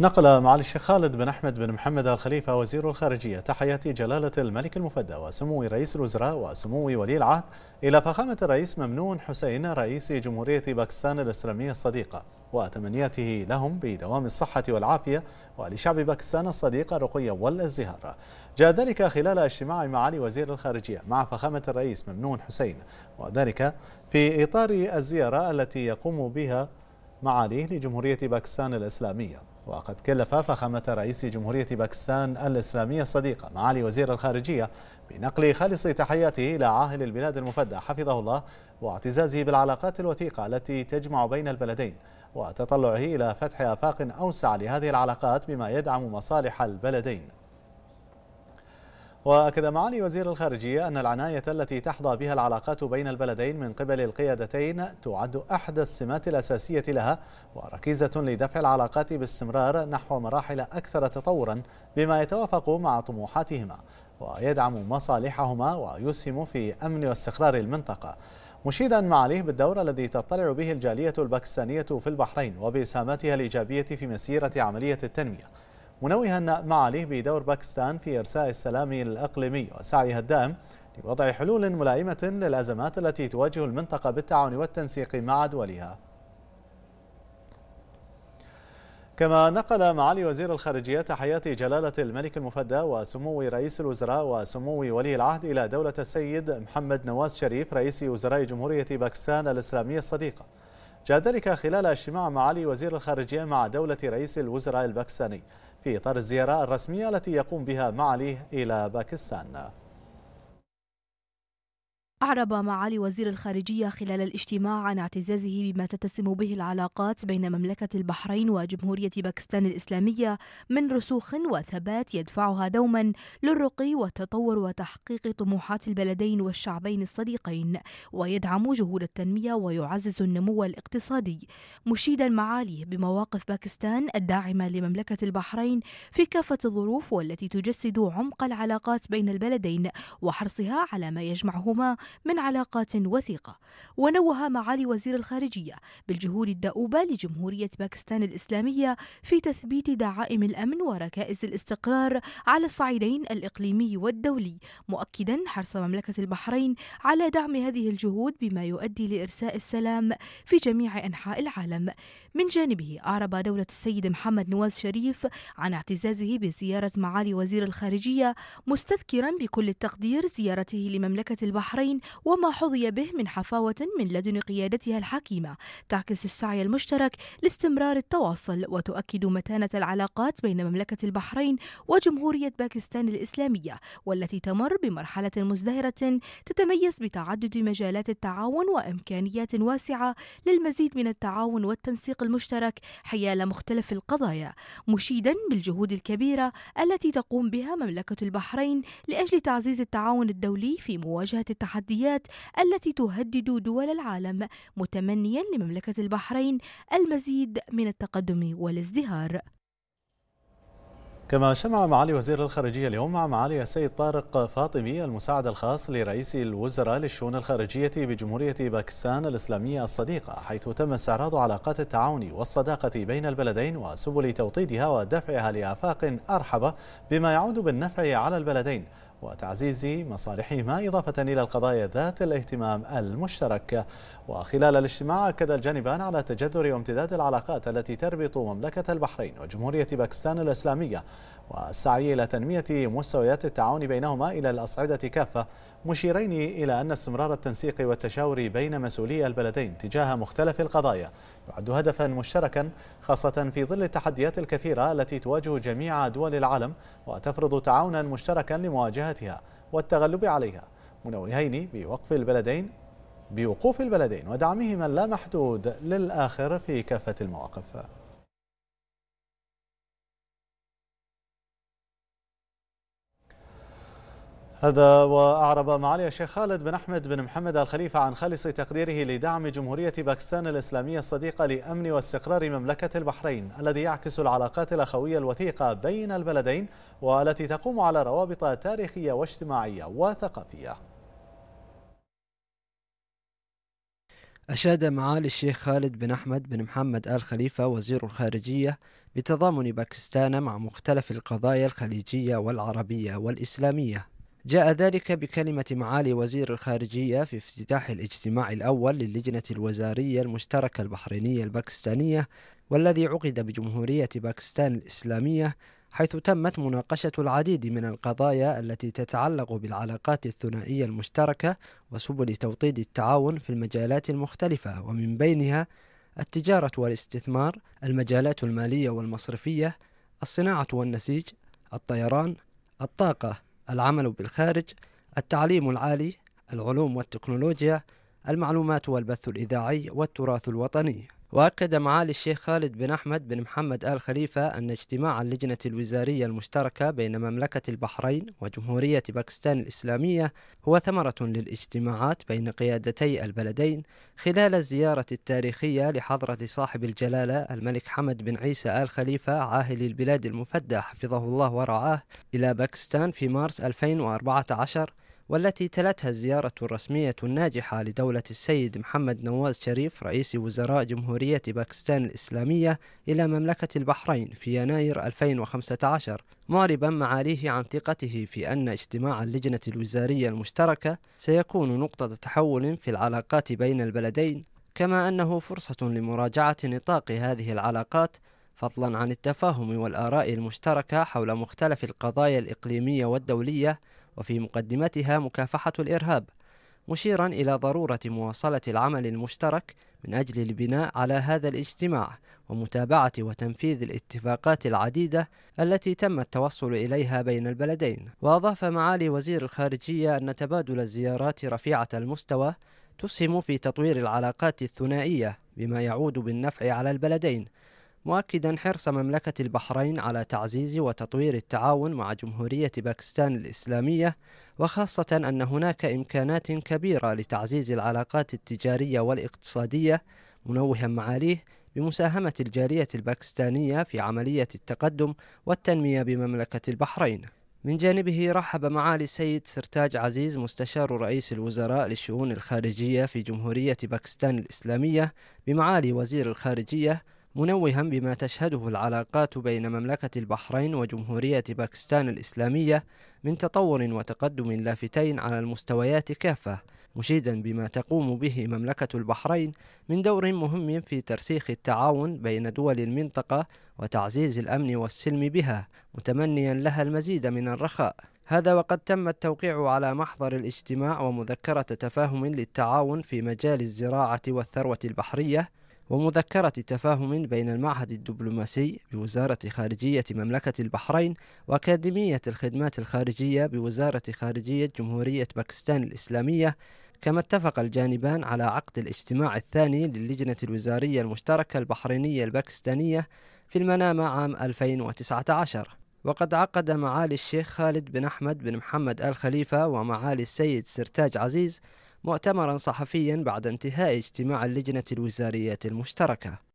نقل معالي الشيخ خالد بن أحمد بن محمد الخليفة وزير الخارجية تحياتي جلالة الملك المفدى وسمو رئيس الوزراء وسمو ولي العهد إلى فخامة الرئيس ممنون حسين رئيس جمهورية باكستان الإسلامية الصديقة وتمنياته لهم بدوام الصحة والعافية ولشعب باكستان الصديق الرقي والازدهار جاء ذلك خلال اجتماع معالي وزير الخارجية مع فخامة الرئيس ممنون حسين وذلك في إطار الزيارة التي يقوم بها معاليه لجمهورية باكستان الإسلامية وقد كلف فخامة رئيس جمهورية باكستان الإسلامية الصديقة معالي وزير الخارجية بنقل خالص تحياته إلى عاهل البلاد المفدى حفظه الله واعتزازه بالعلاقات الوثيقة التي تجمع بين البلدين وتطلعه إلى فتح آفاق أوسع لهذه العلاقات بما يدعم مصالح البلدين وأكد معالي وزير الخارجية أن العناية التي تحظى بها العلاقات بين البلدين من قبل القيادتين تعد أحدى السمات الأساسية لها وركيزة لدفع العلاقات باستمرار نحو مراحل أكثر تطورا بما يتوافق مع طموحاتهما ويدعم مصالحهما ويسهم في أمن واستقرار المنطقة مشيدا معاليه بالدور الذي تطلع به الجالية الباكستانية في البحرين وبإسهاماتها الإيجابية في مسيرة عملية التنمية منوها معاليه بدور باكستان في إرساء السلام الأقليمي وسعيها الدائم لوضع حلول ملائمة للأزمات التي تواجه المنطقة بالتعاون والتنسيق مع دولها كما نقل معالي وزير الخارجية تحيات جلالة الملك المفدى وسمو رئيس الوزراء وسمو ولي العهد إلى دولة السيد محمد نواز شريف رئيس وزراء جمهورية باكستان الإسلامية الصديقة جاء ذلك خلال اجتماع معالي وزير الخارجية مع دولة رئيس الوزراء الباكستاني في إطار الزيارة الرسمية التي يقوم بها معاليه إلى باكستان أعرب معالي وزير الخارجية خلال الاجتماع عن اعتزازه بما تتسم به العلاقات بين مملكة البحرين وجمهورية باكستان الإسلامية من رسوخ وثبات يدفعها دوما للرقي والتطور وتحقيق طموحات البلدين والشعبين الصديقين ويدعم جهود التنمية ويعزز النمو الاقتصادي مشيدا معاليه بمواقف باكستان الداعمة لمملكة البحرين في كافة الظروف والتي تجسد عمق العلاقات بين البلدين وحرصها على ما يجمعهما من علاقات وثيقة ونوه معالي وزير الخارجية بالجهود الدؤوبة لجمهورية باكستان الإسلامية في تثبيت دعائم الأمن وركائز الاستقرار على الصعيدين الإقليمي والدولي مؤكدا حرص مملكة البحرين على دعم هذه الجهود بما يؤدي لإرساء السلام في جميع أنحاء العالم من جانبه أعرب دولة السيد محمد نواز شريف عن اعتزازه بزيارة معالي وزير الخارجية مستذكرا بكل التقدير زيارته لمملكة البحرين العالمين وما حظي به من حفاوة من لدن قيادتها الحكيمة تعكس السعي المشترك لاستمرار التواصل وتؤكد متانة العلاقات بين مملكة البحرين وجمهورية باكستان الإسلامية والتي تمر بمرحلة مزدهرة تتميز بتعدد مجالات التعاون وإمكانيات واسعة للمزيد من التعاون والتنسيق المشترك حيال مختلف القضايا مشيدا بالجهود الكبيرة التي تقوم بها مملكة البحرين لأجل تعزيز التعاون الدولي في مواجهة التحديات التحديات التي تهدد دول العالم متمنيا لمملكة البحرين المزيد من التقدم والازدهار كما شمع معالي وزير الخارجية اليوم مع معالي السيد طارق فاطمي المساعد الخاص لرئيس الوزراء للشؤون الخارجية بجمهورية باكستان الإسلامية الصديقة حيث تم استعراض علاقات التعاون والصداقة بين البلدين وسبل توطيدها ودفعها لآفاق أرحب بما يعود بالنفع على البلدين وتعزيز مصالحهما إضافة إلى القضايا ذات الاهتمام المشترك وخلال الاجتماع أكد الجانبان على تجذر وامتداد العلاقات التي تربط مملكة البحرين وجمهورية باكستان الإسلامية والسعي إلى تنمية مستويات التعاون بينهما إلى الأصعدة كافة مشيرين إلى أن استمرار التنسيق والتشاور بين مسؤولي البلدين تجاه مختلف القضايا يعد هدفا مشتركا خاصة في ظل التحديات الكثيرة التي تواجه جميع دول العالم وتفرض تعاونا مشتركا لمواجهتها والتغلب عليها منوهين بوقف البلدين بوقوف البلدين ودعمهما اللامحدود للآخر في كافة المواقف هذا وأعرب معالي الشيخ خالد بن أحمد بن محمد الخليفة عن خالص تقديره لدعم جمهورية باكستان الإسلامية الصديقة لأمن واستقرار مملكة البحرين الذي يعكس العلاقات الأخوية الوثيقة بين البلدين والتي تقوم على روابط تاريخية واجتماعية وثقافية أشاد معالي الشيخ خالد بن أحمد بن محمد آل خليفة وزير الخارجية بتضامن باكستان مع مختلف القضايا الخليجية والعربية والإسلامية جاء ذلك بكلمة معالي وزير الخارجية في افتتاح الاجتماع الأول للجنة الوزارية المشتركة البحرينية الباكستانية والذي عقد بجمهورية باكستان الإسلامية حيث تمت مناقشة العديد من القضايا التي تتعلق بالعلاقات الثنائية المشتركة وسبل توطيد التعاون في المجالات المختلفة ومن بينها التجارة والاستثمار، المجالات المالية والمصرفية، الصناعة والنسيج، الطيران، الطاقة، العمل بالخارج التعليم العالي العلوم والتكنولوجيا المعلومات والبث الإذاعي والتراث الوطني وأكد معالي الشيخ خالد بن أحمد بن محمد آل خليفة أن اجتماع اللجنة الوزارية المشتركة بين مملكة البحرين وجمهورية باكستان الإسلامية هو ثمرة للاجتماعات بين قيادتي البلدين خلال الزيارة التاريخية لحضرة صاحب الجلالة الملك حمد بن عيسى آل خليفة عاهل البلاد المفدى حفظه الله ورعاه إلى باكستان في مارس 2014 والتي تلتها الزيارة الرسمية الناجحة لدولة السيد محمد نواز شريف رئيس وزراء جمهورية باكستان الإسلامية إلى مملكة البحرين في يناير 2015 معربا معاليه عن ثقته في أن اجتماع اللجنة الوزارية المشتركة سيكون نقطة تحول في العلاقات بين البلدين كما أنه فرصة لمراجعة نطاق هذه العلاقات فضلا عن التفاهم والآراء المشتركة حول مختلف القضايا الإقليمية والدولية وفي مقدمتها مكافحة الإرهاب مشيرا إلى ضرورة مواصلة العمل المشترك من أجل البناء على هذا الاجتماع ومتابعة وتنفيذ الاتفاقات العديدة التي تم التوصل إليها بين البلدين وأضاف معالي وزير الخارجية أن تبادل الزيارات رفيعة المستوى تسهم في تطوير العلاقات الثنائية بما يعود بالنفع على البلدين مؤكدا حرص مملكة البحرين على تعزيز وتطوير التعاون مع جمهورية باكستان الإسلامية وخاصة أن هناك إمكانات كبيرة لتعزيز العلاقات التجارية والاقتصادية منوها معاليه بمساهمة الجالية الباكستانية في عملية التقدم والتنمية بمملكة البحرين. من جانبه رحب معالي السيد سرتاج عزيز مستشار رئيس الوزراء للشؤون الخارجية في جمهورية باكستان الإسلامية بمعالي وزير الخارجية منوها بما تشهده العلاقات بين مملكة البحرين وجمهورية باكستان الإسلامية من تطور وتقدم لافتين على المستويات كافة مشيدا بما تقوم به مملكة البحرين من دور مهم في ترسيخ التعاون بين دول المنطقة وتعزيز الأمن والسلم بها متمنيا لها المزيد من الرخاء هذا وقد تم التوقيع على محضر الاجتماع ومذكرة تفاهم للتعاون في مجال الزراعة والثروة البحرية ومذكرة تفاهم بين المعهد الدبلوماسي بوزارة خارجية مملكة البحرين وأكاديمية الخدمات الخارجية بوزارة خارجية جمهورية باكستان الإسلامية كما اتفق الجانبان على عقد الاجتماع الثاني للجنة الوزارية المشتركة البحرينية الباكستانية في المنامة عام 2019 وقد عقد معالي الشيخ خالد بن أحمد بن محمد آل خليفة ومعالي السيد سرتاج عزيز مؤتمرا صحفيا بعد انتهاء اجتماع اللجنة الوزارية المشتركة